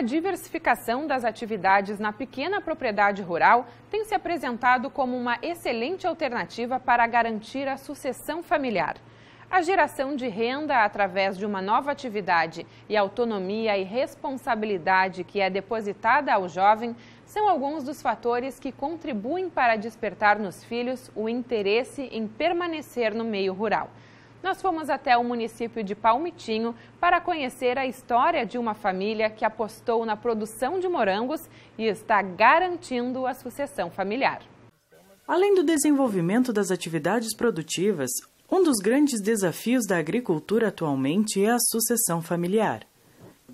a diversificação das atividades na pequena propriedade rural tem se apresentado como uma excelente alternativa para garantir a sucessão familiar. A geração de renda através de uma nova atividade e a autonomia e responsabilidade que é depositada ao jovem são alguns dos fatores que contribuem para despertar nos filhos o interesse em permanecer no meio rural nós fomos até o município de Palmitinho para conhecer a história de uma família que apostou na produção de morangos e está garantindo a sucessão familiar. Além do desenvolvimento das atividades produtivas, um dos grandes desafios da agricultura atualmente é a sucessão familiar.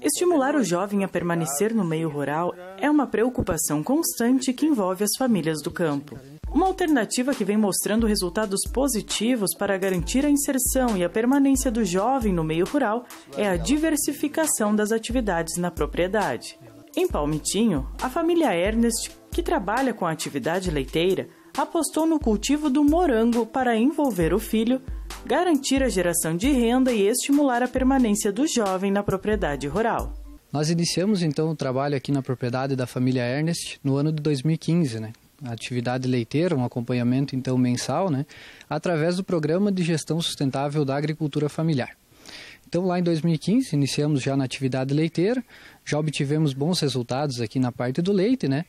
Estimular o jovem a permanecer no meio rural é uma preocupação constante que envolve as famílias do campo. Uma alternativa que vem mostrando resultados positivos para garantir a inserção e a permanência do jovem no meio rural é a diversificação das atividades na propriedade. Em Palmitinho, a família Ernest, que trabalha com a atividade leiteira, apostou no cultivo do morango para envolver o filho garantir a geração de renda e estimular a permanência do jovem na propriedade rural. Nós iniciamos então o trabalho aqui na propriedade da família Ernest no ano de 2015, né? A atividade leiteira, um acompanhamento então mensal, né? Através do programa de gestão sustentável da agricultura familiar. Então, lá em 2015, iniciamos já na atividade leiteira, já obtivemos bons resultados aqui na parte do leite, né?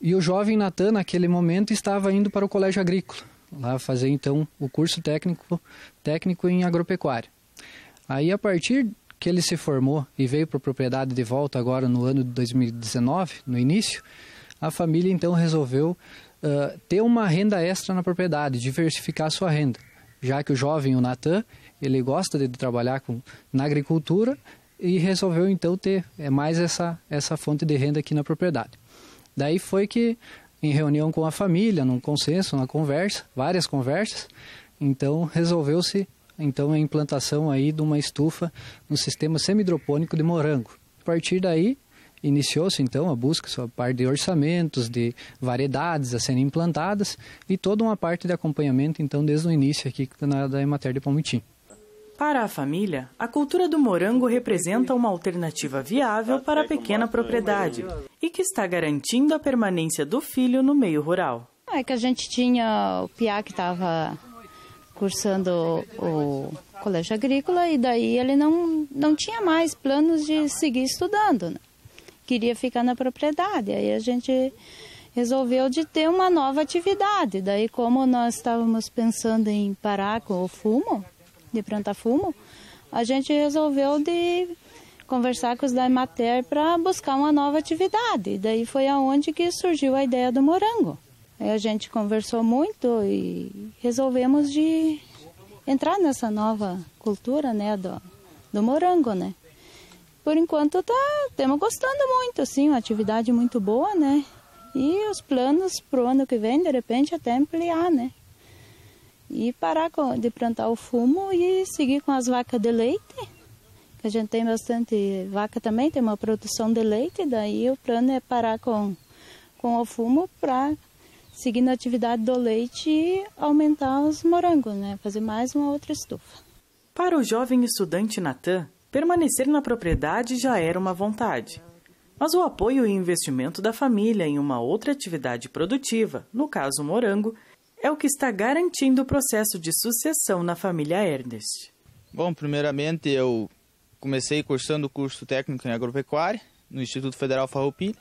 E o jovem Natan, naquele momento, estava indo para o colégio agrícola lá fazer então o curso técnico técnico em agropecuária. Aí a partir que ele se formou e veio para a propriedade de volta agora no ano de 2019, no início, a família então resolveu uh, ter uma renda extra na propriedade, diversificar sua renda, já que o jovem, o Natan, ele gosta de trabalhar com, na agricultura e resolveu então ter é, mais essa, essa fonte de renda aqui na propriedade. Daí foi que em reunião com a família, num consenso, na conversa, várias conversas. Então resolveu-se então a implantação aí de uma estufa no sistema semidropônico de morango. A partir daí iniciou-se então a busca sua parte de orçamentos, de variedades a serem implantadas e toda uma parte de acompanhamento então desde o início aqui na, da Emater de Palmitim. Para a família, a cultura do morango representa uma alternativa viável para a pequena propriedade e que está garantindo a permanência do filho no meio rural. É que a gente tinha o Piá que estava cursando o colégio agrícola e daí ele não, não tinha mais planos de seguir estudando. Né? Queria ficar na propriedade. Aí a gente resolveu de ter uma nova atividade. Daí como nós estávamos pensando em parar com o fumo, de plantar fumo, a gente resolveu de conversar com os da Emater para buscar uma nova atividade. daí foi aonde que surgiu a ideia do morango. Aí a gente conversou muito e resolvemos de entrar nessa nova cultura, né, do, do morango, né? Por enquanto tá, estamos gostando muito, assim, uma atividade muito boa, né? E os planos para o ano que vem, de repente, até ampliar, né? e parar de plantar o fumo e seguir com as vacas de leite, que a gente tem bastante vaca também, tem uma produção de leite, daí o plano é parar com, com o fumo para seguir na atividade do leite e aumentar os morangos, né? fazer mais uma outra estufa. Para o jovem estudante Natan, permanecer na propriedade já era uma vontade. Mas o apoio e investimento da família em uma outra atividade produtiva, no caso morango, é o que está garantindo o processo de sucessão na família Ernest. Bom, primeiramente eu comecei cursando o curso técnico em agropecuária no Instituto Federal Farroupilha.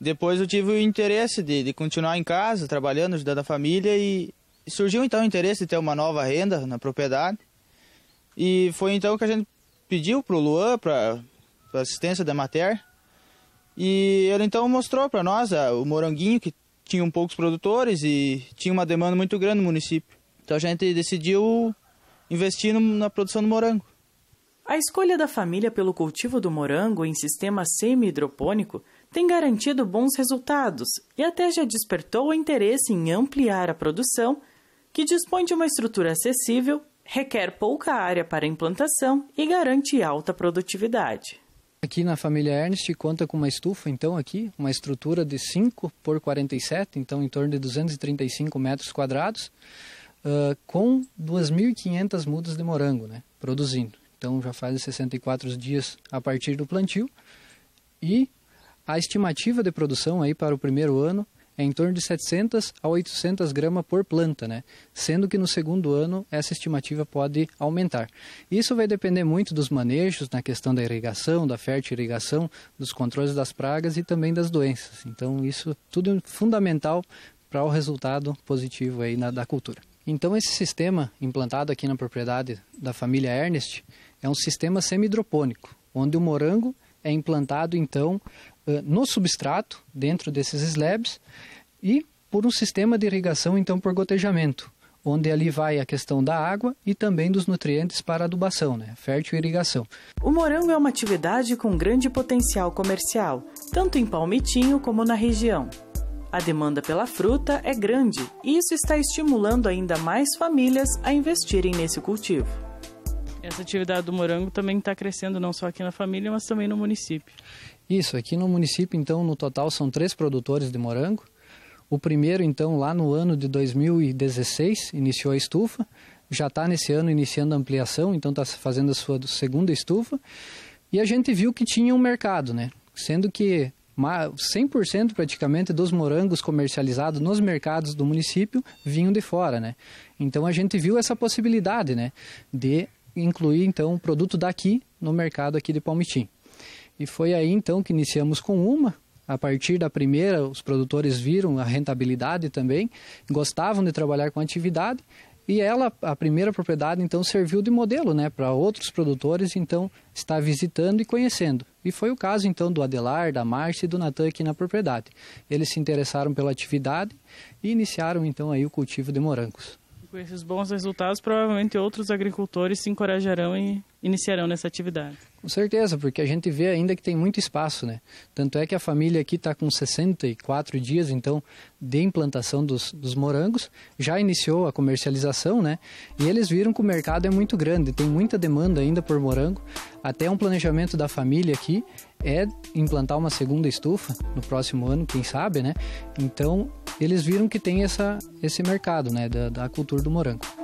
Depois eu tive o interesse de, de continuar em casa, trabalhando, ajudando a família e surgiu então o interesse de ter uma nova renda na propriedade. E foi então que a gente pediu para o Luan, para a assistência da Mater, e ele então mostrou para nós ah, o moranguinho que tinham poucos produtores e tinha uma demanda muito grande no município. Então a gente decidiu investir na produção do morango. A escolha da família pelo cultivo do morango em sistema semi-hidropônico tem garantido bons resultados e até já despertou o interesse em ampliar a produção, que dispõe de uma estrutura acessível, requer pouca área para implantação e garante alta produtividade. Aqui na família Ernst conta com uma estufa, então aqui, uma estrutura de 5 por 47, então em torno de 235 metros quadrados, uh, com 2.500 mudas de morango, né, produzindo. Então já faz 64 dias a partir do plantio e a estimativa de produção aí para o primeiro ano é em torno de 700 a 800 gramas por planta, né? Sendo que no segundo ano essa estimativa pode aumentar. Isso vai depender muito dos manejos na questão da irrigação, da irrigação, dos controles das pragas e também das doenças. Então isso tudo é fundamental para o resultado positivo aí na, da cultura. Então esse sistema implantado aqui na propriedade da família Ernest é um sistema semi-hidropônico, onde o morango é implantado então eh, no substrato, dentro desses slabs, e por um sistema de irrigação então por gotejamento, onde ali vai a questão da água e também dos nutrientes para adubação, né? fértil irrigação. O morango é uma atividade com grande potencial comercial, tanto em Palmitinho como na região. A demanda pela fruta é grande e isso está estimulando ainda mais famílias a investirem nesse cultivo. Essa atividade do morango também está crescendo não só aqui na família, mas também no município. Isso, aqui no município, então, no total são três produtores de morango. O primeiro, então, lá no ano de 2016, iniciou a estufa. Já está nesse ano iniciando a ampliação, então está fazendo a sua segunda estufa. E a gente viu que tinha um mercado, né? Sendo que 100% praticamente dos morangos comercializados nos mercados do município vinham de fora, né? Então a gente viu essa possibilidade, né? De incluir então um produto daqui no mercado aqui de Palmitim. E foi aí então que iniciamos com uma. A partir da primeira, os produtores viram a rentabilidade também, gostavam de trabalhar com atividade e ela, a primeira propriedade, então serviu de modelo, né, para outros produtores, então estar visitando e conhecendo. E foi o caso então do Adelar, da Márcia e do Natan aqui na propriedade. Eles se interessaram pela atividade e iniciaram então aí o cultivo de morangos. Com esses bons resultados, provavelmente outros agricultores se encorajarão e iniciarão nessa atividade. Com certeza, porque a gente vê ainda que tem muito espaço, né? Tanto é que a família aqui está com 64 dias, então, de implantação dos, dos morangos, já iniciou a comercialização, né? E eles viram que o mercado é muito grande, tem muita demanda ainda por morango. Até um planejamento da família aqui é implantar uma segunda estufa no próximo ano, quem sabe, né? Então, eles viram que tem essa, esse mercado, né? da, da cultura do morango.